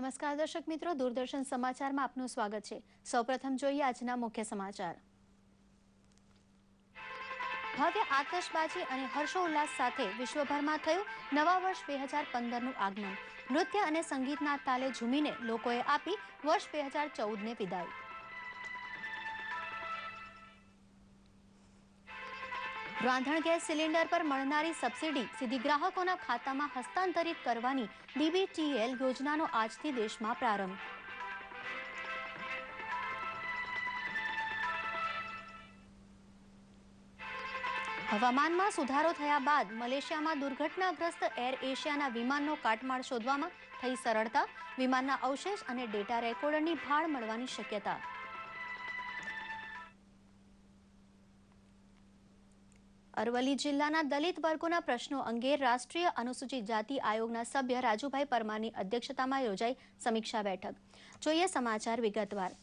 નમસ્કાર દર્શક મિત્રો દૂરદર્શન સમાચારમાં આપનું સ્વાગત છે સૌપ્રથમ જોઈએ આજના મુખ્ય સમાચાર ભવ્ય આતશબાજી અને હર્ષોલ્લાસ સાથે વિશ્વભરમાં થયું નવા વર્ષ બે હજાર પંદરનું આગમન નૃત્ય અને સંગીતના તાલે ઝૂમીને લોકોએ આપી વર્ષ બે હજાર ચૌદને વિદાય રાંધણ ગેસ સિલિન્ડર પર મળનારી સબસિડી સીધી ગ્રાહકોના ખાતામાં હસ્તાંતરિત કરવાની ડીબીટીએલ યોજનાનો આજથી દેશમાં પ્રારંભ હવામાનમાં સુધારો થયા બાદ મલેશિયામાં દુર્ઘટનાગ્રસ્ત એર એશિયાના વિમાનનો કાટમાળ શોધવામાં થઈ સરળતા વિમાનના અવશેષ અને ડેટા રેકોર્ડરની ભાળ મળવાની શક્યતા અરવલ્લી જિલ્લાના દલિત વર્ગોના પ્રશ્નો અંગે રાષ્ટ્રીય અનુસૂચિત જાતિ આયોગના સભ્ય રાજુભાઈ પરમારની અધ્યક્ષતામાં યોજાઈ સમીક્ષા બેઠક જોઈએ સમાચાર વિગતવાર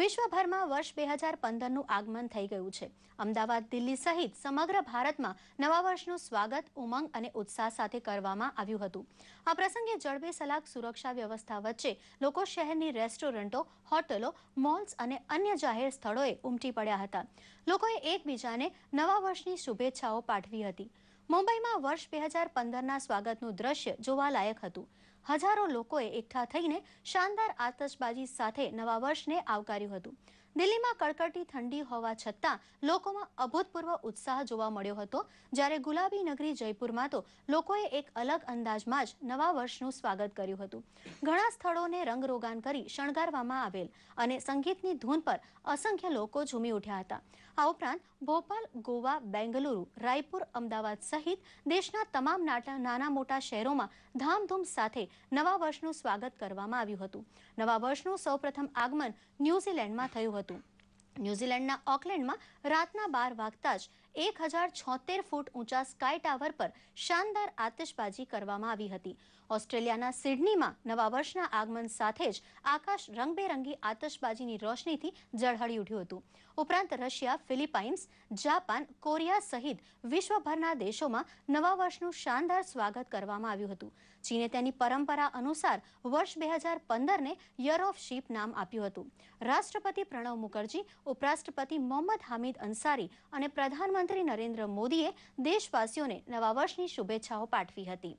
વિશ્વભરમાં વર્ષ બે હજાર પંદરનું આગમન થઈ ગયું છે અમદાવાદ દિલ્હી સહિત સમગ્ર ભારતમાં નવા વર્ષનું સ્વાગત ઉમંગ અને ઉત્સાહ સાથે કરવામાં આવ્યું હતું આ પ્રસંગે જડબે સલાક સુરક્ષા વ્યવસ્થા વચ્ચે લોકો શહેરની રેસ્ટોરન્ટો હોટલો મોલ્સ અને અન્ય જાહેર સ્થળોએ ઉમટી પડ્યા હતા લોકોએ એકબીજાને નવા વર્ષની શુભેચ્છાઓ પાઠવી હતી મુંબઈમાં વર્ષ બે હજાર પંદરના સ્વાગતનું દ્રશ્ય જોવા લાયક હતું હજારો લોકોએ એકઠા થઈને શાનદાર આતશબાજી સાથે નવા વર્ષને આવકાર્યું હતું દિલ્હીમાં કડકડતી ઠંડી હોવા છતાં લોકોમાં અભૂતપૂર્વ ઉત્સાહ જોવા મળ્યો હતો જ્યારે ગુલાબી નગરી જયપુરમાં તો લોકોએ એક અલગ અંદાજમાં જ નવા વર્ષનું સ્વાગત કર્યું હતું ઘણા સ્થળોને રંગરોગાન કરી શણગારવામાં આવેલ અને સંગીતની ધૂન પર અસંખ્ય લોકો ઝૂમી ઉઠ્યા હતા આ ઉપરાંત ભોપાલ ગોવા બેંગલુરુ રાયપુર અમદાવાદ સહિત દેશના તમામ નાના મોટા શહેરોમાં ધામધૂમ સાથે નવા વર્ષનું સ્વાગત કરવામાં આવ્યું હતું નવા વર્ષનું સૌપ્રથમ આગમન ન્યૂઝીલેન્ડમાં થયું હતું ન્યૂઝીલેન્ડના ઓકલેન્ડમાં રાતના બાર વાગતા જ એક હજાર છોતેર ફૂટ ઊંચા સ્કાય ટાવર પર શાનદાર આતશબાજી કરવામાં આવી હતી ઓસ્ટ્રેલિયાના સિડનીમાં નવા વર્ષના આગમન સાથે જ આકાશ રંગબેરંગી આતશબાજીની રોશનીથી ઝળહળી ઉઠ્યું હતું ઉપરાંત રશિયા ફિલિપાઇન્સ જાપાન કોરિયા સહિત વિશ્વભરના દેશોમાં નવા વર્ષનું શાનદાર સ્વાગત કરવામાં આવ્યું હતું ચીને તેની પરંપરા અનુસાર વર્ષ બે હજાર પંદરને યર ઓફ શીપ નામ આપ્યું હતું રાષ્ટ્રપતિ પ્રણવ મુખર્જી ઉપરાષ્ટ્રપતિ મોહમ્મદ હામિદ અન્સારી અને પ્રધાનમંત્રી પ્રધાનમંત્રી નરેન્દ્ર મોદીએ દેશવાસીઓને નવા વર્ષની શુભેચ્છાઓ પાઠવી હતી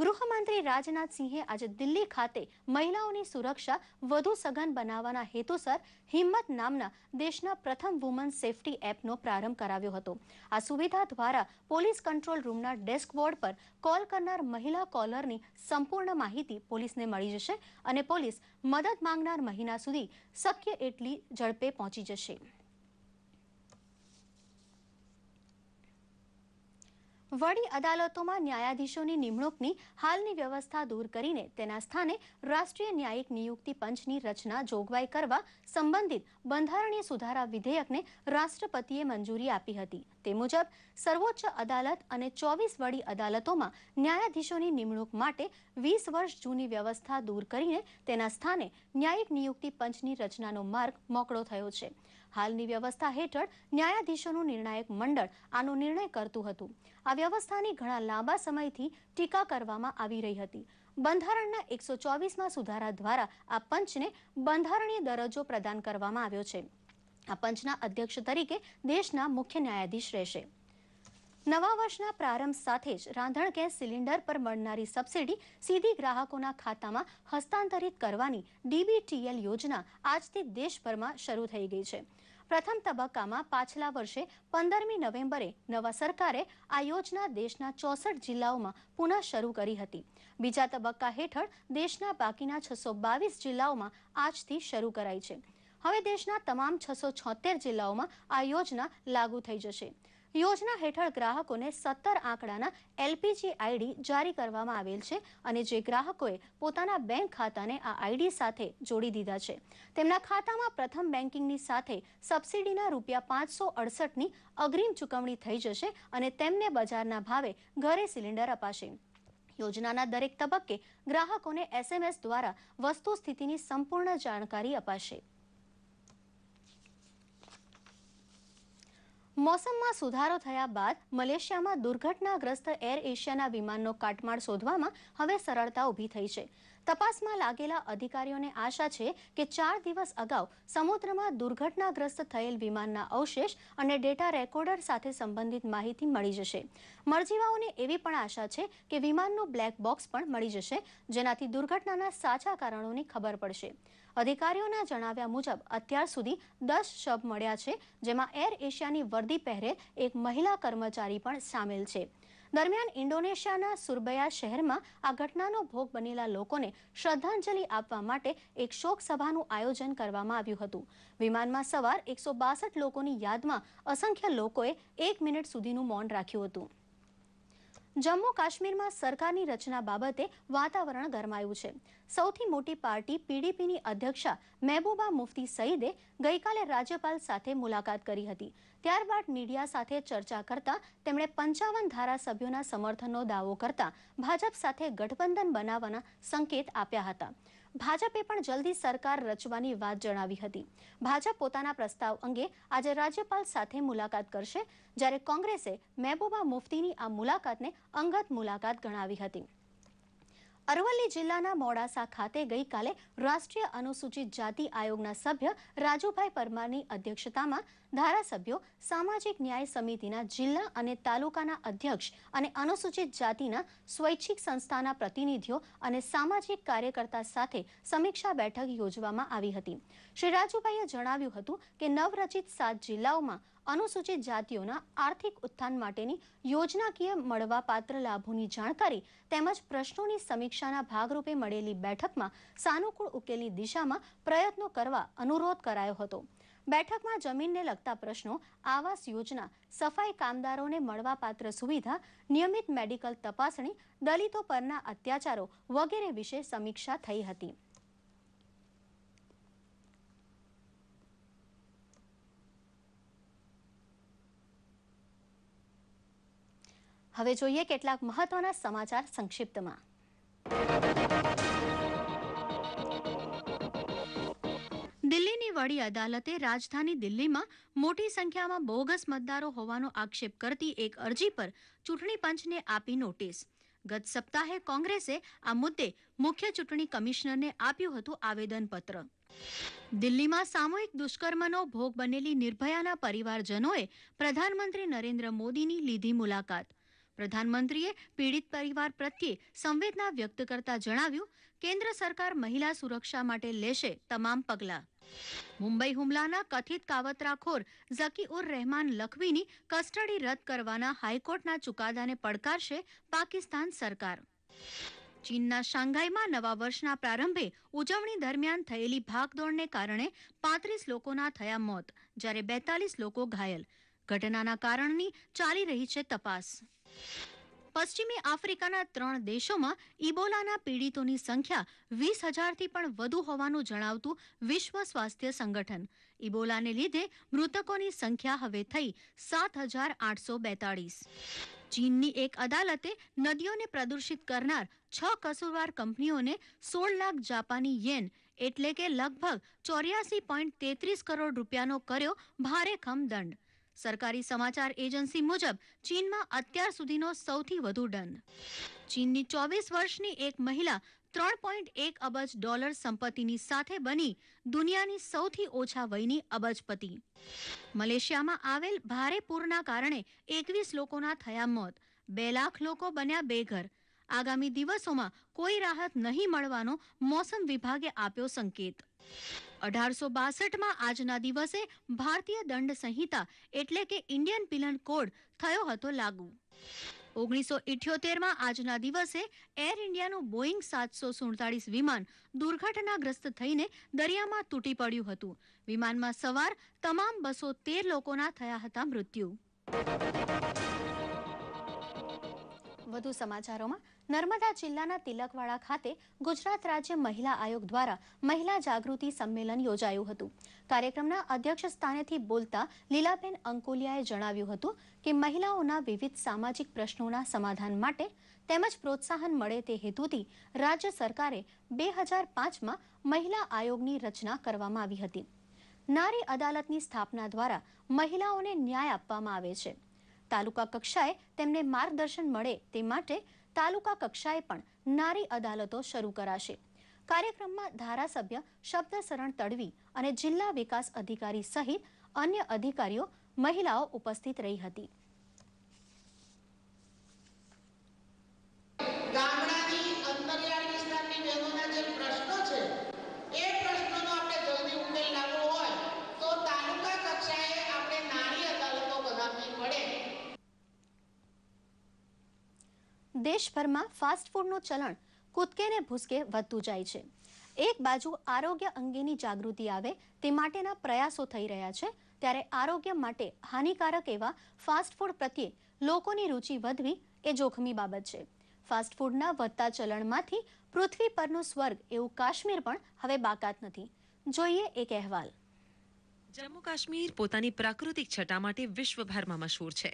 ગૃહમંત્રી રાજનાથસિંહે આજે દિલ્હી ખાતે મહિલાઓની સુરક્ષા વધુ સઘન બનાવવાના હેતુસર હિંમત નામના દેશના પ્રથમ વુમન સેફટી એપનો પ્રારંભ કરાવ્યો હતો આ સુવિધા દ્વારા પોલીસ કંટ્રોલ રૂમના ડેસ્ક બોર્ડ પર કોલ કરનાર મહિલા કોલરની સંપૂર્ણ માહિતી પોલીસને મળી જશે અને પોલીસ મદદ માંગનાર મહિના સુધી શક્ય એટલી ઝડપે પહોંચી જશે વડી અદાલતોમાં ન્યાયાધીશોની નિમણૂકની હાલની વ્યવસ્થા દૂર કરીને તેના સ્થાને રાષ્ટ્રીય ન્યાયિક નિયુક્તિ પંચની રચના જોગવાઈ કરવા સંબંધિત બંધારણીય સુધારા વિધેયકને રાષ્ટ્રપતિએ મંજૂરી આપી હતી તે મુજબ સર્વોચ્ચ અદાલત અને ચોવીસ વડી અદાલતોમાં ન્યાયાધીશોની નિમણૂક માટે વીસ વર્ષ જૂની વ્યવસ્થા દૂર કરીને તેના સ્થાને ન્યાયિક નિયુક્તિ પંચની રચનાનો માર્ગ મોકળો થયો છે હાલની વ્યવસ્થા હેઠળ ન્યાયાધીશોનું નિર્ણાયક મંડળ આનો નિર્ણય કરતું હતું આ વ્યવસ્થાની ઘણા લાંબા સમયથી ટીકા કરવામાં આવી રહી હતી બંધારણના એકસો ચોવીસમાં સુધારા દ્વારા આ પંચને બંધારણીય દરજ્જો પ્રદાન કરવામાં આવ્યો છે આ પંચના અધ્યક્ષ તરીકે દેશના મુખ્ય ન્યાયાધીશ રહેશે નવા વર્ષના પ્રારંભ સાથે જ રાંધણ ગેસ સિલિન્ડર પર મળનારી સબસિડી સીધી ગ્રાહકોના ખાતામાં હસ્તાંતરિત કરવાની ડીબીટીએલ યોજના આજથી દેશભરમાં શરૂ થઈ ગઈ છે પ્રથમ તબક્કામાં પાછલા વર્ષે પંદરમી નવેમ્બરે નવા સરકારે આ યોજના દેશના ચોસઠ જિલ્લાઓમાં પુનઃ શરૂ કરી હતી બીજા તબક્કા હેઠળ દેશના બાકીના છસો બાવીસ જિલ્લાઓમાં આજથી શરૂ કરાઈ છે હવે દેશના તમામ છસો છોતેર જિલ્લાઓમાં આ યોજના લાગુ થઈ જશે યોજના હેઠળ ગ્રાહકોને સત્તર આંકડાના એલપીજી આઈડી જારી કરવામાં આવેલ છે અને જે ગ્રાહકોએ પોતાના બેંક ખાતાને આ આઈડી સાથે જોડી દીધા છે તેમના ખાતામાં પ્રથમ બેન્કિંગની સાથે સબસિડીના રૂપિયા પાંચસો અડસઠની અગ્રિમ ચૂકવણી થઈ જશે અને તેમને બજારના ભાવે ઘરે સિલિન્ડર અપાશે યોજનાના દરેક તબક્કે ગ્રાહકોને એસએમએસ દ્વારા વસ્તુ સ્થિતિની સંપૂર્ણ જાણકારી અપાશે મોસમમાં સુધારો થયા બાદ મલેશિયામાં દુર્ઘટનાગ્રસ્ત એર એશિયાના વિમાનનો કાટમાળ શોધવામાં હવે સરળતા ઊભી થઈ છે તપાસમાં લાગેલા અધિકારીઓને આશા છે કે ચાર દિવસ અગાઉ સમુદ્રમાં દુર્ઘટનાગ્રસ્ત થયેલ વિમાનના અવશેષ અને ડેટા રેકોર્ડર સાથે સંબંધિત માહિતી મળી જશે મરજીવાઓને એવી પણ આશા છે કે વિમાનનું બ્લેક બોક્સ પણ મળી જશે જેનાથી દુર્ઘટનાના સાચા કારણોની ખબર પડશે અધિકારીઓના જણાવ્યા મુજબ અત્યાર સુધી દસ શબ મળ્યા છે જેમાં એર એશિયાની વર્દી પહેરેલ એક મહિલા કર્મચારી પણ સામેલ છે દરમિયાન ઇન્ડોનેશિયાના સુરબયા શહેરમાં આ ઘટનાનો ભોગ બનેલા લોકોને શ્રદ્ધાંજલિ આપવા માટે એક શોક સભાનું આયોજન કરવામાં આવ્યું હતું વિમાનમાં સવાર એકસો બાસઠ લોકોની યાદમાં અસંખ્ય લોકોએ એક મિનિટ સુધીનું મૌન રાખ્યું હતું જમ્મુ કાશ્મીરમાં સરકારની રચના બાબતે વાતાવરણ ગરમાયું છે સૌથી મોટી પાર્ટી પીડીપીની અધ્યક્ષા મહેબૂબા મુફ્તી સઈદે ગઈકાલે રાજ્યપાલ સાથે મુલાકાત કરી હતી ત્યારબાદ મીડિયા સાથે ચર્ચા કરતા તેમણે પંચાવન ધારાસભ્યોના સમર્થનનો દાવો કરતા ભાજપ સાથે ગઠબંધન બનાવવાના સંકેત આપ્યા હતા ભાજપે પણ જલ્દી સરકાર રચવાની વાત જણાવી હતી ભાજપ પોતાના પ્રસ્તાવ અંગે આજે રાજ્યપાલ સાથે મુલાકાત કરશે જ્યારે કોંગ્રેસે મહેબૂબા મુફ્તીની આ મુલાકાતને અંગત મુલાકાત ગણાવી હતી અરવલ્લી જિલ્લાના મોડાસા ખાતે ગઈકાલે રાષ્ટ્રીય અનુસૂચિત જાતિ આયોગના સભ્ય રાજુભાઈ પરમારની અધ્યક્ષતામાં ધારાસભ્યો સામાજિક ન્યાય સમિતિના જિલ્લા અને તાલુકાના અધ્યક્ષ અને અનુસૂચિત જાતિના સ્વૈચ્છિક સંસ્થાના પ્રતિનિધિઓ અને સામાજિક કાર્યકર્તા સાથે સમીક્ષા બેઠક યોજવામાં આવી હતી શ્રી રાજુભાઈએ જણાવ્યું હતું કે નવરચિત સાત જિલ્લાઓમાં અનુસૂચિત જાતિઓના આર્થિક ઉત્થાન માટેની યોજનાકીય મળવાપાત્ર લાભોની જાણકારી તેમજ પ્રશ્નોની સમીક્ષાના ભાગરૂપે મળેલી બેઠકમાં સાનુકૂળ ઉકેલની દિશામાં પ્રયત્નો કરવા અનુરોધ કરાયો હતો બેઠકમાં જમીનને લગતા પ્રશ્નો આવાસ યોજના સફાઈ કામદારોને મળવાપાત્ર સુવિધા નિયમિત મેડિકલ તપાસણી દલિતો પરના અત્યાચારો વગેરે વિશે સમીક્ષા થઈ હતી હવે જોઈએ કેટલાક મહત્વના સમાચાર સંક્ષિપ્તમાં દિલ્હીની વડી અદાલતે રાજધાની દિલ્હીમાં મોટી સંખ્યામાં બોગસ મતદારો હોવાનો આક્ષેપ કરતી એક અરજી પર ચૂંટણી પંચને આપી નોટિસ ગત સપ્તાહે કોંગ્રેસે આ મુદ્દે મુખ્ય ચૂંટણી કમિશનરને આપ્યું હતું આવેદનપત્ર દિલ્હીમાં સામૂહિક દુષ્કર્મનો ભોગ બનેલી નિર્ભયાના પરિવારજનોએ પ્રધાનમંત્રી નરેન્દ્ર મોદીની લીધી મુલાકાત પ્રધાનમંત્રીએ પીડિત પરિવાર પ્રત્યે સંવેદના વ્યક્ત કરતા જણાવ્યું કેન્દ્ર સરકાર મહિલા સુરક્ષા માટે લેશે તમામ પગલાં મુંબઈ હુમલાના કથિત કાવતરાખોર ઝકી ઉર રહેમાન લખવીની કસ્ટડી રદ કરવાના હાઈકોર્ટના ચુકાદાને પડકારશે પાકિસ્તાન સરકાર ચીનના શાંઘાઈમાં નવા વર્ષના પ્રારંભે ઉજવણી દરમિયાન થયેલી ભાગદોડને કારણે પાંત્રીસ લોકોના થયા મોત જ્યારે બેતાલીસ લોકો ઘાયલ ઘટનાના કારણની ચાલી રહી છે તપાસ પશ્ચિમી આફ્રિકાના ત્રણ દેશોમાં ઇબોલાના પીડિતોની સંખ્યા વીસ હજારથી પણ વધુ હોવાનું જણાવતું વિશ્વ સ્વાસ્થ્ય સંગઠન ઇબોલાને લીધે મૃતકોની સંખ્યા હવે થઈ સાત હજાર આઠસો બેતાળીસ ચીનની એક અદાલતે નદીઓને પ્રદૂષિત કરનાર છ કસૂરવાર કંપનીઓને સોળ લાખ જાપાની યેન એટલે કે લગભગ ચોર્યાસી પોઈન્ટ તેત્રીસ કરોડ રૂપિયાનો કર્યો ભારે ખમ દંડ સરકારી સમાચાર એજન્સી મુજબ ચીનમાં અત્યાર સુધીનો સૌથી વધુ દંડ ચીનની ચોવીસ વર્ષની એક મહિલા ત્રણ પોઈન્ટ એક અબજ ડોલર સંપત્તિની સાથે બની દુનિયાની સૌથી ઓછા વયની અબજપતિ મલેશિયામાં આવેલ ભારે પૂરના કારણે એકવીસ લોકોના થયા મોત બે લાખ લોકો બન્યા બેઘર આગામી દિવસોમાં કોઈ રાહત નહીં મળવાનો મોસમ વિભાગે આપ્યો સંકેત અઢારસો આજના દિવસે ભારતીય દંડ સંહિતા એટલે કે ઇન્ડિયન પિલન કોડ થયો હતો લાગુ ઓગણીસો આજના દિવસે એર ઇન્ડિયાનું બોઈંગ સાતસો વિમાન દુર્ઘટનાગ્રસ્ત થઈને દરિયામાં તૂટી પડ્યું હતું વિમાનમાં સવાર તમામ બસો તેર લોકોના થયા હતા મૃત્યુ વધુ સમાચારોમાં નર્મદા જિલ્લાના તિલકવાડા ખાતે ગુજરાત રાજ્ય મહિલા આયોગ દ્વારા મહિલા જાગૃતિ સંમેલન યોજાયું હતું કાર્યક્રમના અધ્યક્ષ સ્થાનેથી બોલતા લીલાબેન અંકોલિયાએ જણાવ્યું હતું કે મહિલાઓના વિવિધ સામાજિક પ્રશ્નોના સમાધાન માટે તેમજ પ્રોત્સાહન મળે તે હેતુથી રાજ્ય સરકારે બે હજાર પાંચમાં મહિલા આયોગની રચના કરવામાં આવી હતી નારી અદાલતની સ્થાપના દ્વારા મહિલાઓને ન્યાય આપવામાં આવે છે તાલુકા કક્ષાએ તેમને માર્ગદર્શન મળે તે માટે તાલુકા કક્ષાએ પણ નારી અદાલતો શરૂ કરાશે કાર્યક્રમમાં ધારાસભ્ય શબ્દસરણ તડવી અને જિલ્લા વિકાસ અધિકારી સહિત અન્ય અધિકારીઓ મહિલાઓ ઉપસ્થિત રહી હતી દેશભરમાં ફાસ્ટફૂડનું ચલણ કૂદકે ને ભૂસકે વધતું જાય છે એક બાજુ આરોગ્ય અંગેની જાગૃતિ આવે તે માટેના પ્રયાસો થઈ રહ્યા છે ત્યારે આરોગ્ય માટે હાનિકારક એવા ફાસ્ટફૂડ પ્રત્યે લોકોની રુચિ વધવી એ જોખમી બાબત છે ફાસ્ટફૂડના વધતા ચલણમાંથી પૃથ્વી પરનું સ્વર્ગ એવું કાશ્મીર પણ હવે બાકાત નથી જોઈએ એક અહેવાલ જમ્મુ કાશ્મીર પોતાની પ્રાકૃતિક છટા માટે વિશ્વભરમાં મશહૂર છે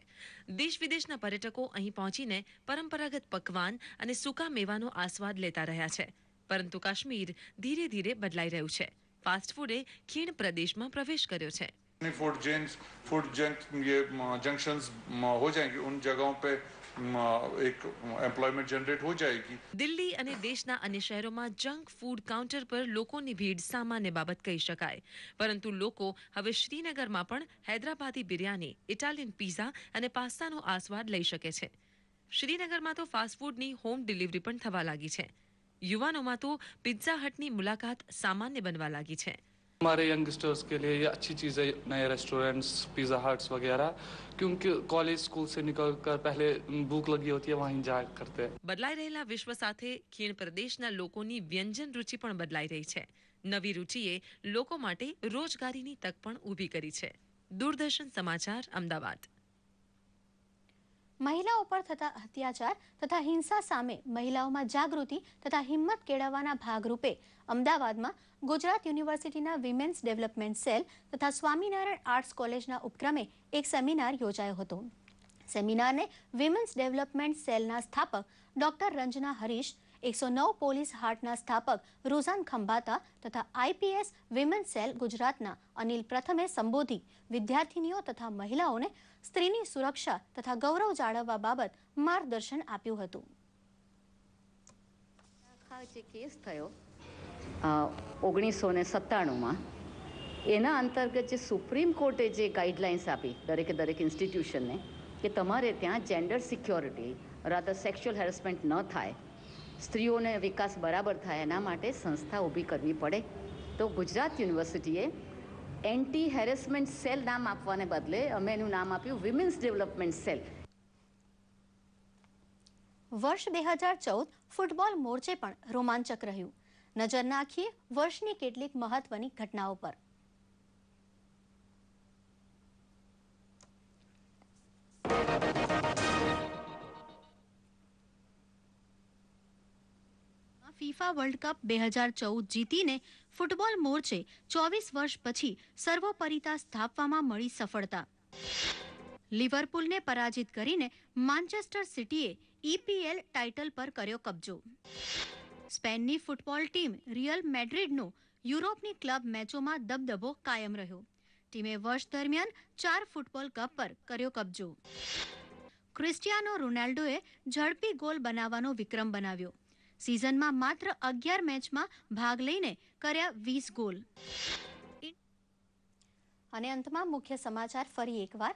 દેશ વિદેશના પર્યટકો અહીં પહોંચીને પરંપરાગત પકવાન અને સૂકા મેવાનો આસ્વાદ લેતા રહ્યા છે પરંતુ કાશ્મીર ધીરે ધીરે બદલાઈ રહ્યું છે ફાસ્ટફૂડે ખીણ પ્રદેશમાં પ્રવેશ કર્યો છે ફૂડ જંક્શન્સ હો જાયેંગે ઉન જગાઓ પે એક એમ્પ્લોયમેન્ટ જનરેટ હો જાયેગી દિલ્હી અને દેશના અન્ય શહેરોમાં જંક ફૂડ કાઉન્ટર પર લોકોની ભીડ સામાન્ય બાબત કહી શકાય પરંતુ લોકો હવે શ્રીનગરમાં પણ હૈદરાબાદી બિરયાની ઇટાલિયન પીઝા અને પાસ્તાનો આસ્વાદ લઈ શકે છે શ્રીનગરમાં તો ફાસ્ટફૂડની હોમ ડિલિવરી પણ થવા લાગી છે યુવાનોમાં તો પિઝા હટની મુલાકાત સામાન્ય બનવા લાગી છે हमारे यंगस्टर्स के लिए ये अच्छी चीज़ है नए रेस्टोरेंट्स पिज़्ज़ा हट्स वगैरह क्योंकि કોલેજ સ્કૂલ સે નિકલ કર પહેલે ભૂખ લગી હોતી હે વહીં જાય કરતે બદલાઈ રહેલા વિશ્વ સાથે ખીણ પ્રદેશના લોકોની વ્યંજન રુચિ પણ બદલાઈ રહી છે નવી રુચિએ લોકો માટે રોજગારીની તક પણ ઊભી કરી છે દૂરદર્શન સમાચાર અમદાવાદ મહિલાઓ પર થતા અત્યાચાર તથા હિંસા સામે મહિલાઓમાં જાગૃતિ તથા હિંમત કેળવવાના ભાગરૂપે અમદાવાદમાં ગુજરાત યુનિવર્સિટીના વિમેન્સ ડેવલપમેન્ટ સેલ તથા સ્વામિનારાયણ આર્ટ્સ કોલેજના ઉપક્રમે એક સેમિનાર યોજાયો હતો સેમિનારને વિમેન્સ ડેવલપમેન્ટ સેલના સ્થાપક ડોક્ટર રંજના હરીશ એકસો નવ પોલીસ હાર્ટના સ્થાપક રોઝાન ખંભાતા તથા આઈપીએસ વિમેન સેલ ગુજરાતના અનિલ પ્રથમે સંબોધી વિદ્યાર્થીનીઓ તથા મહિલાઓને સ્ત્રીની સુરક્ષા તથા ગૌરવ જાળવવા બાબત માર્ગદર્શન આપ્યું હતું જે કેસ થયો ઓગણીસો ને સત્તાણુંમાં એના અંતર્ગત જે સુપ્રીમ કોર્ટે જે ગાઈડલાઇન્સ આપી દરેકે દરેક ઇન્સ્ટિટ્યુશનને કે તમારે ત્યાં gender security rather sexual harassment ન થાય સ્ત્રીઓને વિકાસ બરાબર થાય એના માટે સંસ્થા ઊભી કરવી પડે તો ગુજરાત યુનિવર્સિટીએ એન્ટી હેરેસમેન્ટ સેલ નામ આપવાને બદલે અમે એનું નામ આપ્યું વિમેન્સ ડેવલપમેન્ટ સેલ વર્ષ બે હજાર ચૌદ ફૂટબોલ મોરચે પણ રોમાંચક રહ્યું નજર નાખીએ વર્ષની કેટલીક મહત્વની ઘટનાઓ પર ફીફા વર્લ્ડ કપ બે હજાર ચૌદ જીતીને ફૂટબોલ મોરચે ચોવીસ વર્ષ પછી સર્વોપરિતા સ્થાપવામાં મળી સફળતા લિવરપુલને પરાજિત કરીને માન્ચેસ્ટર સિટીએ ઈપીએલ e ટાઇટલ પર કર્યો કબજો સ્પેનની ફૂટબોલ ટીમ રિયલ મેડ્રિડનો યુરોપની ક્લબ મેચોમાં દબદબો કાયમ રહ્યો ટીમે વર્ષ દરમિયાન ચાર ફૂટબોલ કપ પર કર્યો કબજો ક્રિસ્ટિયાનો રોનાલ્ડોએ ઝડપી ગોલ બનાવવાનો વિક્રમ બનાવ્યો સિઝનમાં માત્ર અગિયાર મેચમાં ભાગ લઈને કર્યા વીસ ગોલ અને અંતમાં મુખ્ય સમાચાર ફરી એકવાર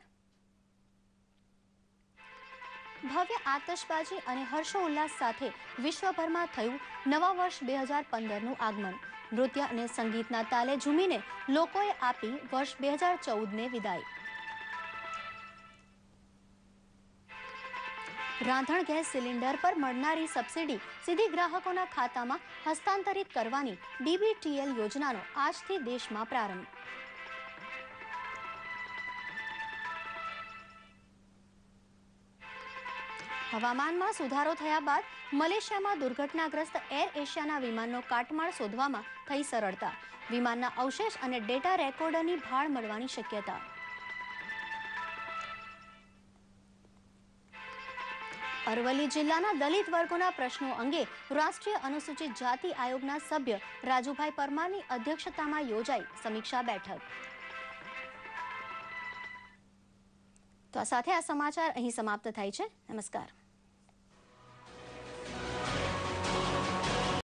ભવ્ય આતશબાજી અને હર્ષોલ્લાસ સાથે વિશ્વભરમાં થયું નવા વર્ષ બે હજાર પંદરનું આગમન નૃત્ય અને સંગીતના તાલે ઝૂમીને લોકોએ આપી વર્ષ બે હજાર ચૌદને વિદાય રાંધણ ગેસ સિલિન્ડર પર મળનારી સબસિડી સીધી ગ્રાહકોના ખાતામાં હસ્તાંતરિત કરવાની ડીબીટીએલ યોજનાનો આજથી દેશમાં પ્રારંભ હવામાનમાં સુધારો થયા બાદ મલેશિયામાં દુર્ઘટનાગ્રસ્ત એર એશિયાના વિમાનનો કાટમાળ શોધવામાં થઈ સરળતા વિમાનના અવશેષ અને ડેટા રેકોર્ડરની ભાળ મળવાની શક્યતા અરવલ્લી જિલ્લાના દલિત વર્ગોના પ્રશ્નો અંગે રાષ્ટ્રીય અનુસૂચિત જાતિ આયોગના સભ્ય રાજુભાઈ પરમારની અધ્યક્ષતામાં યોજાઈ સમીક્ષા બેઠક તો આ સાથે આ સમાચાર અહીં સમાપ્ત થાય છે નમસ્કાર